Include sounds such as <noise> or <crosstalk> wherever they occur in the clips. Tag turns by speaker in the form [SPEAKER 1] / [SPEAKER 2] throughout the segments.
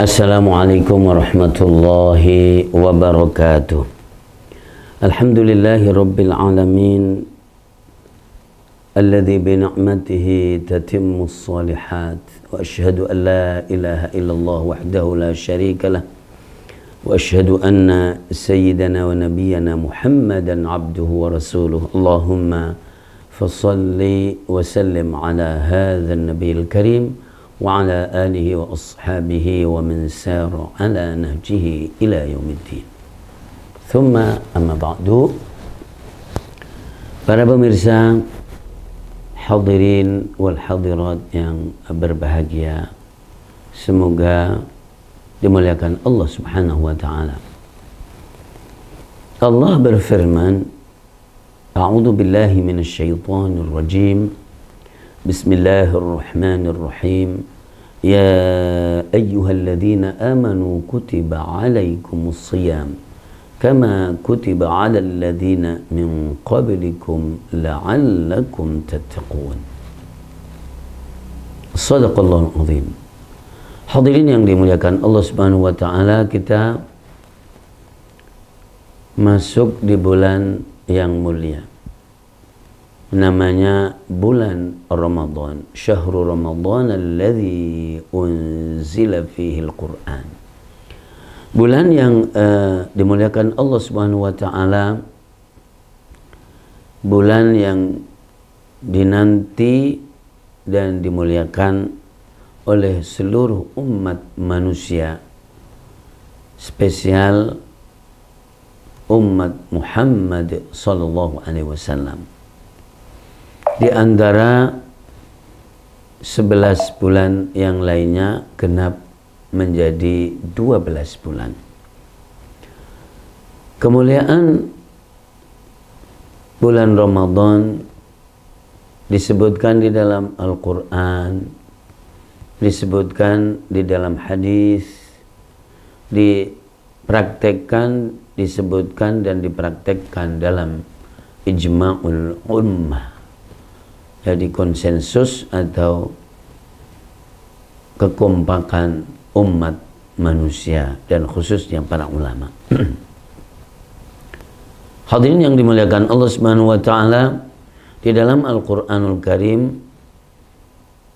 [SPEAKER 1] Assalamualaikum warahmatullahi wabarakatuh Alhamdulillahi rabbil alamin Alladhi bina'matihi tatimmu salihat Wa ashadu an la ilaha illallah wahdahu la sharika lah Wa ashadu anna sayyidana wa nabiyana muhammadan abduhu wa rasuluh Allahumma fasalli wa sallim ala hadha nabiyyil karim وعلى آله وأصحابه ومن سار على نهجه إلى يوم الدين ثم أما بعد Para pemirsa hadirin wal hadirat yang berbahagia semoga dimuliakan Allah Subhanahu wa taala. Allah berfirman A'udzu billahi minasy syaithanir rajim بسم الله الرحمن الرحيم يا أيها الذين آمنوا كتب عليكم الصيام كما كتب على الذين من قبلكم لعلكم تتقون صدق الله العظيم حضرين yang dimuliakan Allah Subhanahu wa taala, kita masuk di bulan yang mulia. namanya bulan Ramadan syahrul Ramadan alladhi unzila fihi al-Quran bulan yang uh, dimuliakan Allah Subhanahu wa taala bulan yang dinanti dan dimuliakan oleh seluruh umat manusia spesial umat Muhammad sallallahu alaihi wasallam di antara 11 bulan yang lainnya genap menjadi 12 bulan. Kemuliaan bulan Ramadan disebutkan di dalam Al-Quran, disebutkan di dalam hadis, dipraktekkan, disebutkan dan dipraktekkan dalam ijma'ul ummah dari konsensus atau kekompakan umat manusia dan khususnya para ulama. <clears throat> Hadirin yang dimuliakan Allah Subhanahu wa taala, di dalam Al-Qur'anul Karim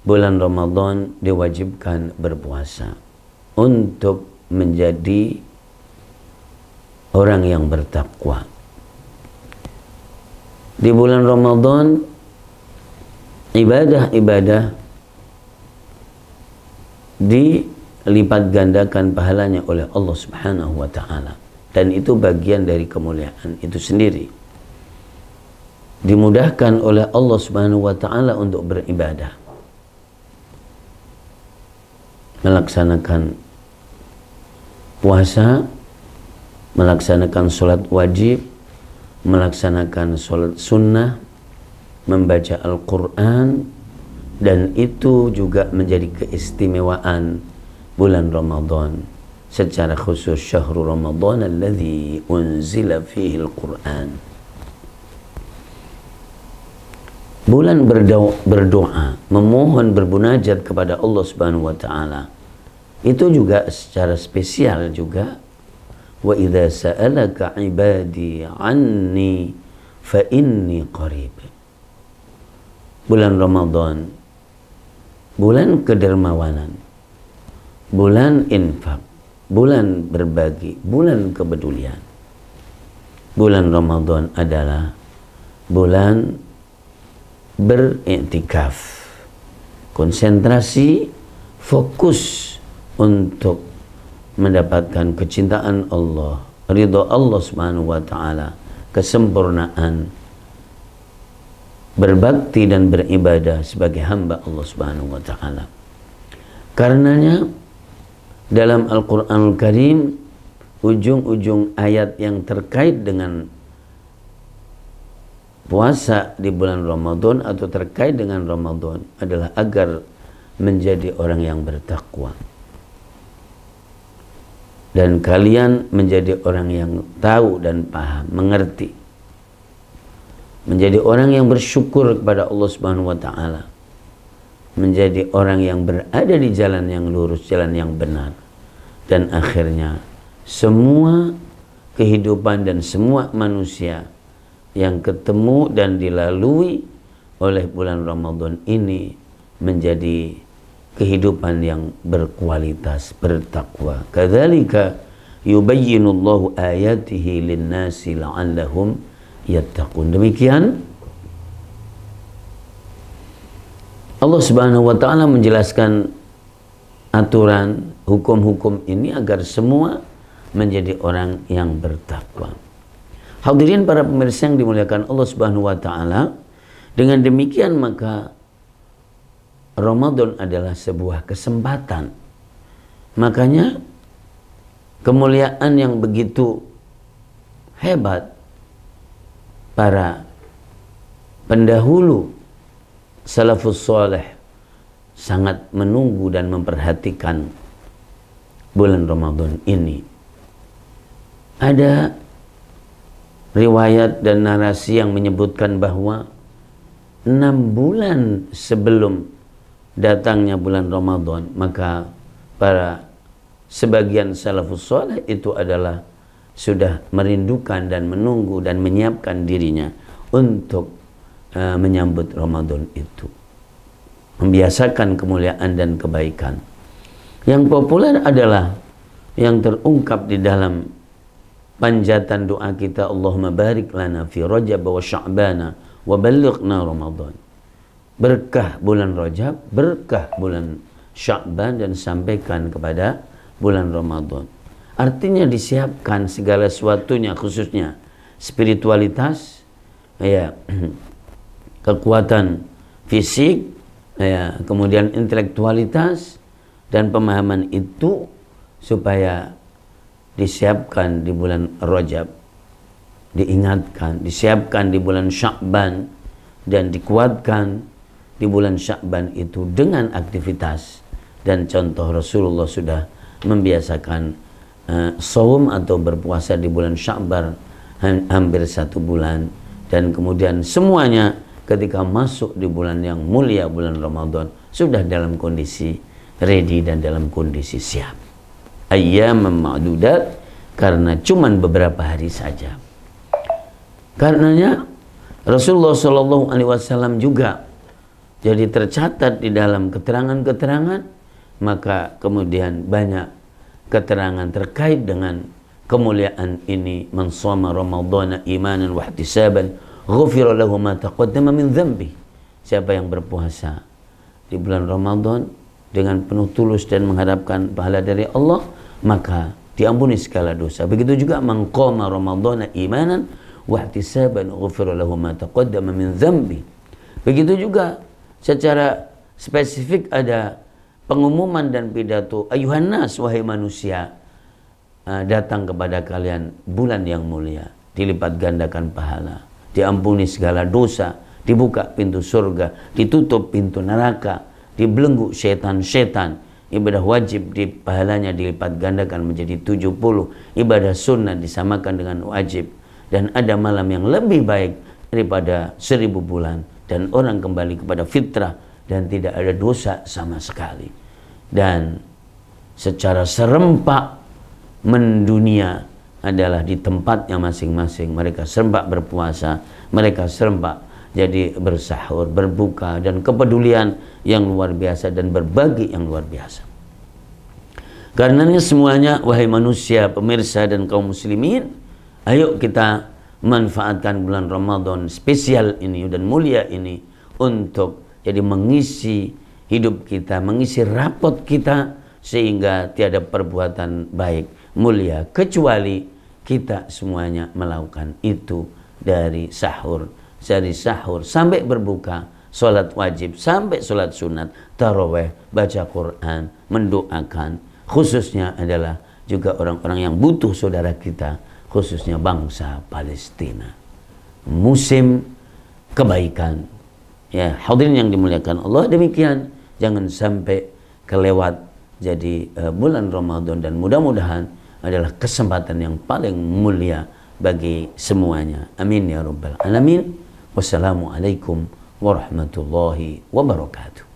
[SPEAKER 1] bulan Ramadan diwajibkan berpuasa untuk menjadi orang yang bertakwa. Di bulan Ramadan ibadah-ibadah dilipat gandakan pahalanya oleh Allah Subhanahu wa taala dan itu bagian dari kemuliaan itu sendiri dimudahkan oleh Allah Subhanahu wa taala untuk beribadah melaksanakan puasa melaksanakan sholat wajib melaksanakan sholat sunnah membaca Al-Quran dan itu juga menjadi keistimewaan bulan Ramadan secara khusus syahrul Ramadan alladhi unzila fihi Al-Quran bulan berdoa, berdoa memohon berbunajat kepada Allah Subhanahu wa taala itu juga secara spesial juga wa idha sa'alaka ibadi anni fa inni qarib bulan Ramadan, bulan kedermawanan, bulan infak, bulan berbagi, bulan kepedulian. Bulan Ramadan adalah bulan beriktikaf. Konsentrasi fokus untuk mendapatkan kecintaan Allah, ridho Allah Subhanahu wa taala, kesempurnaan berbakti dan beribadah sebagai hamba Allah Subhanahu wa taala. Karenanya dalam Al-Qur'anul Karim ujung-ujung ayat yang terkait dengan puasa di bulan Ramadan atau terkait dengan Ramadan adalah agar menjadi orang yang bertakwa. Dan kalian menjadi orang yang tahu dan paham, mengerti menjadi orang yang bersyukur kepada Allah Subhanahu wa taala menjadi orang yang berada di jalan yang lurus, jalan yang benar dan akhirnya semua kehidupan dan semua manusia yang ketemu dan dilalui oleh bulan Ramadan ini menjadi kehidupan yang berkualitas, bertakwa. Kadzalika yubayyinullahu ayatihi lin-nasi la'allahum yattaqun. Demikian Allah Subhanahu wa taala menjelaskan aturan hukum-hukum ini agar semua menjadi orang yang bertakwa. Hadirin para pemirsa yang dimuliakan Allah Subhanahu wa taala, dengan demikian maka Ramadan adalah sebuah kesempatan. Makanya kemuliaan yang begitu hebat para pendahulu salafus soleh sangat menunggu dan memperhatikan bulan Ramadan ini. Ada riwayat dan narasi yang menyebutkan bahwa enam bulan sebelum datangnya bulan Ramadan, maka para sebagian salafus soleh itu adalah sudah merindukan dan menunggu dan menyiapkan dirinya untuk uh, menyambut Ramadan itu. Membiasakan kemuliaan dan kebaikan. Yang populer adalah yang terungkap di dalam panjatan doa kita Allahumma barik lana fi rajab wa sya'bana wa ballighna Ramadan. Berkah bulan Rajab, berkah bulan Sya'ban dan sampaikan kepada bulan Ramadan. Artinya disiapkan segala sesuatunya khususnya spiritualitas, ya, <clears throat> kekuatan fisik, ya, kemudian intelektualitas dan pemahaman itu supaya disiapkan di bulan Rajab, diingatkan, disiapkan di bulan Syakban dan dikuatkan di bulan Syakban itu dengan aktivitas dan contoh Rasulullah sudah membiasakan uh, saum atau berpuasa di bulan Syakbar hampir satu bulan dan kemudian semuanya ketika masuk di bulan yang mulia bulan Ramadan sudah dalam kondisi ready dan dalam kondisi siap ayyam ma'dudat karena cuman beberapa hari saja karenanya Rasulullah Shallallahu Alaihi Wasallam juga jadi tercatat di dalam keterangan-keterangan maka kemudian banyak keterangan terkait dengan kemuliaan ini man shoma imanan wa ihtisaban ghufira lahu ma taqaddama min dhanbi siapa yang berpuasa di bulan Ramadan dengan penuh tulus dan mengharapkan pahala dari Allah maka diampuni segala dosa begitu juga man qama ramadhana imanan wa ihtisaban ghufira lahu ma taqaddama min dhanbi begitu juga secara spesifik ada pengumuman dan pidato Ayuhanas wahai manusia ah, datang kepada kalian bulan yang mulia dilipat gandakan pahala diampuni segala dosa dibuka pintu surga ditutup pintu neraka dibelenggu setan-setan ibadah wajib di pahalanya dilipat gandakan menjadi 70 ibadah sunnah disamakan dengan wajib dan ada malam yang lebih baik daripada seribu bulan dan orang kembali kepada fitrah dan tidak ada dosa sama sekali dan secara serempak mendunia adalah di tempatnya masing-masing mereka serempak berpuasa mereka serempak jadi bersahur berbuka dan kepedulian yang luar biasa dan berbagi yang luar biasa karenanya semuanya wahai manusia pemirsa dan kaum muslimin ayo kita manfaatkan bulan Ramadan spesial ini dan mulia ini untuk jadi mengisi hidup kita, mengisi rapot kita sehingga tiada perbuatan baik mulia kecuali kita semuanya melakukan itu dari sahur, dari sahur sampai berbuka, sholat wajib sampai sholat sunat, taraweh, baca Quran, mendoakan khususnya adalah juga orang-orang yang butuh saudara kita khususnya bangsa Palestina. Musim kebaikan Ya, hadirin yang dimuliakan Allah demikian. Jangan sampai kelewat jadi uh, bulan Ramadan dan mudah-mudahan adalah kesempatan yang paling mulia bagi semuanya. Amin ya rabbal alamin. Wassalamualaikum warahmatullahi wabarakatuh.